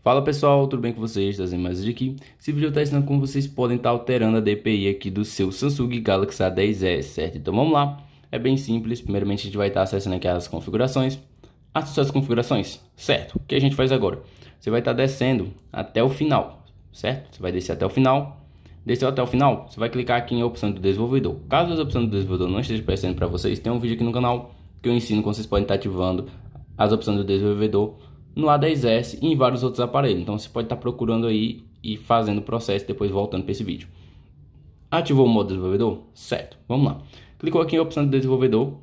Fala pessoal, tudo bem com vocês? Trazendo mais aqui. Esse vídeo está ensinando como vocês podem estar tá alterando a DPI aqui do seu Samsung Galaxy A10s, certo? Então vamos lá, é bem simples. Primeiramente a gente vai estar tá acessando aqui as configurações. Acessar as configurações, certo? O que a gente faz agora? Você vai estar tá descendo até o final, certo? Você vai descer até o final. Desceu até o final, você vai clicar aqui em opção do desenvolvedor. Caso as opções do desenvolvedor não esteja aparecendo para vocês, tem um vídeo aqui no canal que eu ensino como vocês podem estar tá ativando as opções do desenvolvedor no A10S e em vários outros aparelhos. Então você pode estar procurando aí e fazendo o processo depois voltando para esse vídeo. Ativou o modo desenvolvedor? Certo, vamos lá. Clicou aqui em opção de desenvolvedor,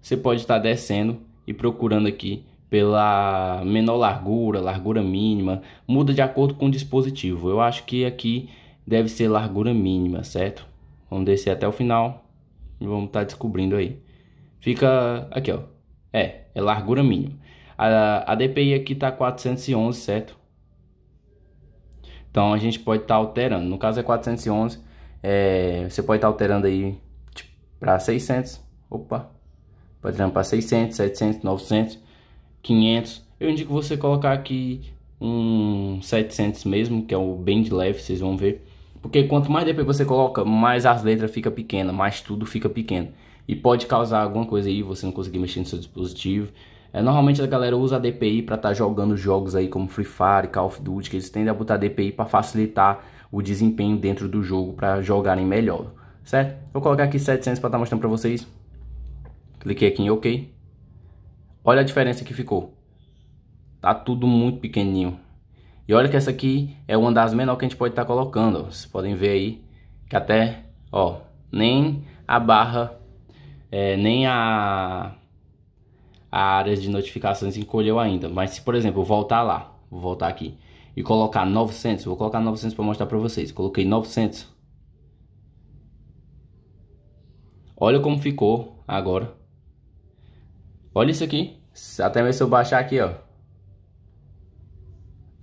você pode estar descendo e procurando aqui pela menor largura, largura mínima, muda de acordo com o dispositivo. Eu acho que aqui deve ser largura mínima, certo? Vamos descer até o final e vamos estar descobrindo aí. Fica aqui, ó. É, é largura mínima. A, a DPI aqui está 411, certo? Então a gente pode estar tá alterando. No caso é 411, é, você pode estar tá alterando aí tipo, para 600. Opa! Pode estar para 600, 700, 900, 500. Eu indico você colocar aqui um 700 mesmo, que é o bem de leve, vocês vão ver. Porque quanto mais DPI você coloca, mais as letras fica pequena, mais tudo fica pequeno. E pode causar alguma coisa aí, você não conseguir mexer no seu dispositivo. É, normalmente a galera usa a DPI para estar tá jogando jogos aí como Free Fire, Call of Duty, que eles tendem a botar a DPI para facilitar o desempenho dentro do jogo para jogarem melhor, certo? Vou colocar aqui 700 para estar tá mostrando para vocês. Cliquei aqui em OK. Olha a diferença que ficou. Tá tudo muito pequenininho. E olha que essa aqui é uma das menores que a gente pode estar tá colocando. Vocês podem ver aí que até, ó, nem a barra, é, nem a a área de notificações encolheu ainda. Mas se, por exemplo, eu voltar lá, vou voltar aqui e colocar 900, vou colocar 900 para mostrar para vocês. Coloquei 900. Olha como ficou agora. Olha isso aqui. Até mesmo se eu baixar aqui, ó.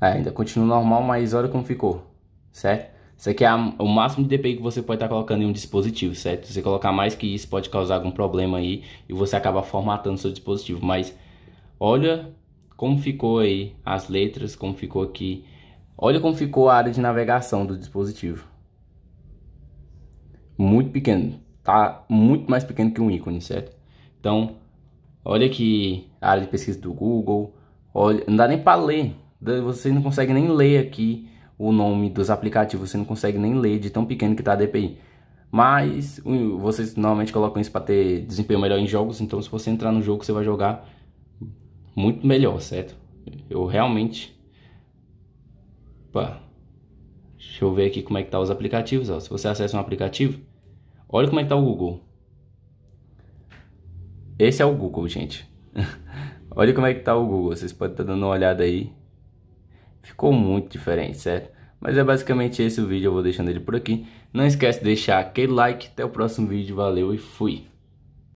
É, ainda continua normal, mas olha como ficou, certo? Isso aqui é o máximo de DPI que você pode estar tá colocando em um dispositivo, certo? Se você colocar mais que isso, pode causar algum problema aí e você acaba formatando seu dispositivo. Mas olha como ficou aí as letras, como ficou aqui. Olha como ficou a área de navegação do dispositivo. Muito pequeno. Tá muito mais pequeno que um ícone, certo? Então, olha aqui a área de pesquisa do Google. Olha, não dá nem para ler. Você não consegue nem ler aqui o nome dos aplicativos, você não consegue nem ler de tão pequeno que está a DPI. Mas vocês normalmente colocam isso para ter desempenho melhor em jogos, então se você entrar no jogo, você vai jogar muito melhor, certo? Eu realmente... Opa. Deixa eu ver aqui como é que tá os aplicativos, ó. Se você acessa um aplicativo, olha como é que tá o Google. Esse é o Google, gente. olha como é que tá o Google. Vocês podem estar tá dando uma olhada aí. Ficou muito diferente, certo? Mas é basicamente esse o vídeo, eu vou deixando ele por aqui. Não esquece de deixar aquele like, até o próximo vídeo, valeu e fui!